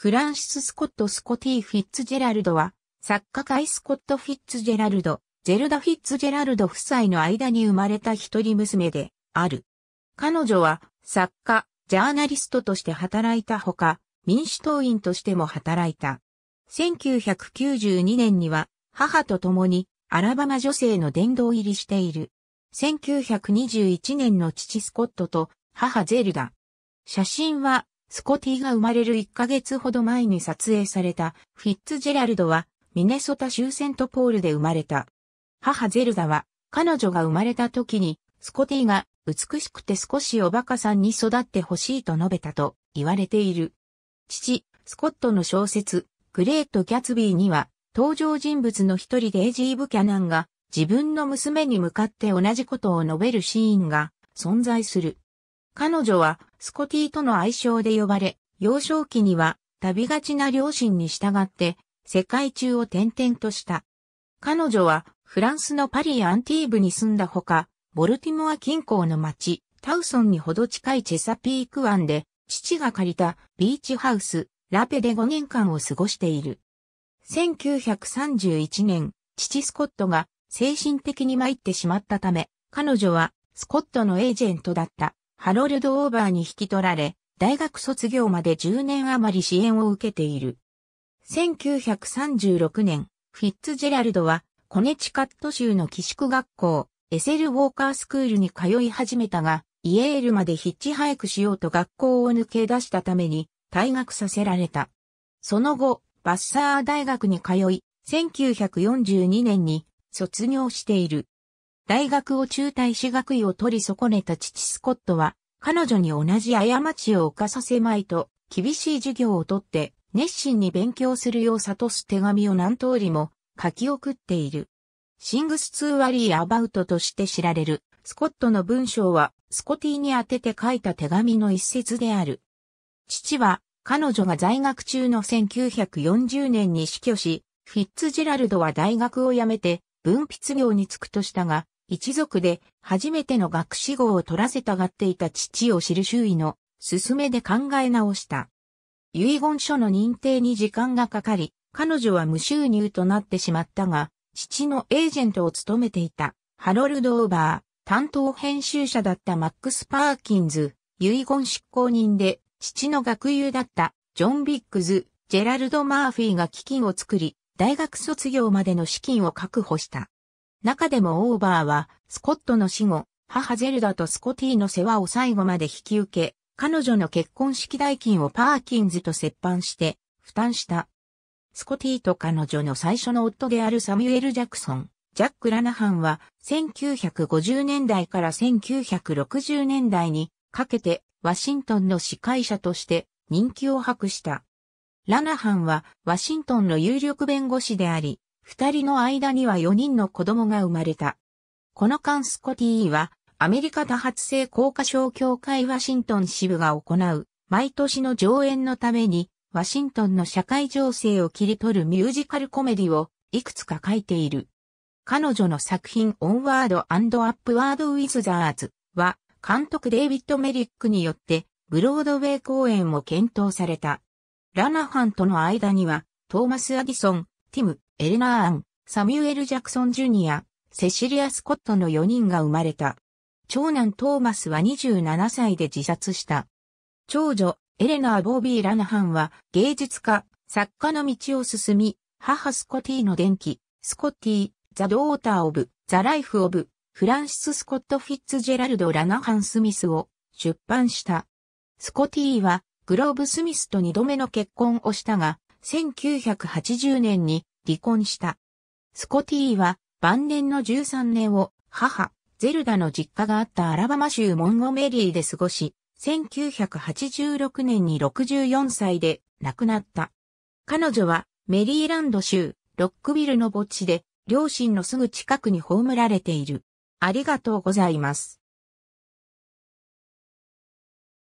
フランシス・スコット・スコティ・フィッツジェラルドは、作家界スコット・フィッツジェラルド、ゼルダ・フィッツジェラルド夫妻の間に生まれた一人娘である。彼女は作家、ジャーナリストとして働いたほか、民主党員としても働いた。1992年には母と共にアラバマ女性の殿堂入りしている。1921年の父スコットと母ゼルダ。写真はスコティが生まれる1ヶ月ほど前に撮影されたフィッツジェラルドはミネソタ州セントポールで生まれた。母ゼルダは彼女が生まれた時にスコティが美しくて少しおバカさんに育ってほしいと述べたと言われている。父、スコットの小説グレート・ギャツビーには登場人物の一人でエイジー・ブキャナンが自分の娘に向かって同じことを述べるシーンが存在する。彼女はスコティとの愛称で呼ばれ、幼少期には旅がちな両親に従って世界中を転々とした。彼女はフランスのパリアンティーブに住んだほか、ボルティモア近郊の町、タウソンにほど近いチェサピーク湾で、父が借りたビーチハウス、ラペで5年間を過ごしている。1931年、父スコットが精神的に参ってしまったため、彼女はスコットのエージェントだったハロルド・オーバーに引き取られ、大学卒業まで10年余り支援を受けている。1936年、フィッツジェラルドは、コネチカット州の寄宿学校、エセル・ウォーカースクールに通い始めたが、イエールまでヒッチハイクしようと学校を抜け出したために、退学させられた。その後、バッサー大学に通い、1942年に卒業している。大学を中退し学位を取り損ねた父スコットは、彼女に同じ過ちを犯させまいと、厳しい授業をとって、熱心に勉強するよう悟す手紙を何通りも書き送っている。シングス・ツー・ワリー・アバウトとして知られる、スコットの文章は、スコティに宛てて書いた手紙の一節である。父は、彼女が在学中の1940年に死去し、フィッツジェラルドは大学を辞めて、文筆業に就くとしたが、一族で初めての学士号を取らせたがっていた父を知る周囲の勧めで考え直した。遺言書の認定に時間がかかり、彼女は無収入となってしまったが、父のエージェントを務めていた、ハロルド・オーバー、担当編集者だったマックス・パーキンズ、遺言執行人で、父の学友だったジョン・ビックズ、ジェラルド・マーフィーが基金を作り、大学卒業までの資金を確保した。中でもオーバーは、スコットの死後、母ゼルダとスコティの世話を最後まで引き受け、彼女の結婚式代金をパーキンズと折半して、負担した。スコティと彼女の最初の夫であるサミュエル・ジャクソン、ジャック・ラナハンは、1950年代から1960年代にかけて、ワシントンの司会者として人気を博した。ラナハンは、ワシントンの有力弁護士であり、二人の間には四人の子供が生まれた。この間スコティーは、アメリカ多発性硬化症協会ワシントン支部が行う、毎年の上演のために、ワシントンの社会情勢を切り取るミュージカルコメディをいくつか書いている。彼女の作品オンワードアップワードウィズザーズは監督デイビッド・メリックによってブロードウェイ公演を検討された。ラナハンとの間にはトーマス・アディソン、ティム、エレナー・アン、サミュエル・ジャクソン・ジュニア、セシリア・スコットの4人が生まれた。長男トーマスは27歳で自殺した。長女、エレナー・ボービー・ラナハンは芸術家、作家の道を進み、母スコティの伝記、スコティ、ザ・ドーター・オブ、ザ・ライフ・オブ、フランシス・スコット・フィッツジェラルド・ラナハン・スミスを出版した。スコティはグローブ・スミスと二度目の結婚をしたが、1980年に離婚した。スコティーは晩年の13年を母、ゼルダの実家があったアラバマ州モンゴメリーで過ごし、1986年に64歳で亡くなった。彼女はメリーランド州ロックビルの墓地で両親のすぐ近くに葬られている。ありがとうございます。